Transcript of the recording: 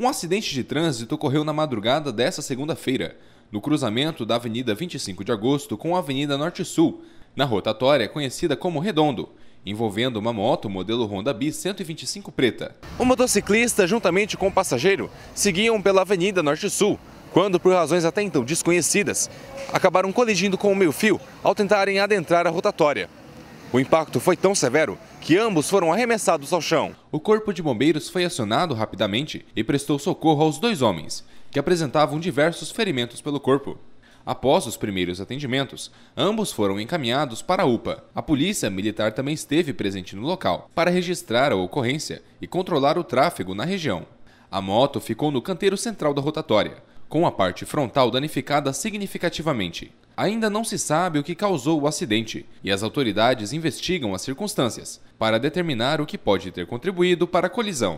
Um acidente de trânsito ocorreu na madrugada desta segunda-feira, no cruzamento da Avenida 25 de Agosto com a Avenida Norte-Sul, na rotatória conhecida como Redondo, envolvendo uma moto modelo Honda B 125 preta. O motociclista, juntamente com o passageiro, seguiam pela Avenida Norte-Sul, quando, por razões até então desconhecidas, acabaram colidindo com o meio-fio ao tentarem adentrar a rotatória. O impacto foi tão severo que ambos foram arremessados ao chão. O corpo de bombeiros foi acionado rapidamente e prestou socorro aos dois homens, que apresentavam diversos ferimentos pelo corpo. Após os primeiros atendimentos, ambos foram encaminhados para a UPA. A polícia militar também esteve presente no local para registrar a ocorrência e controlar o tráfego na região. A moto ficou no canteiro central da rotatória, com a parte frontal danificada significativamente. Ainda não se sabe o que causou o acidente e as autoridades investigam as circunstâncias para determinar o que pode ter contribuído para a colisão.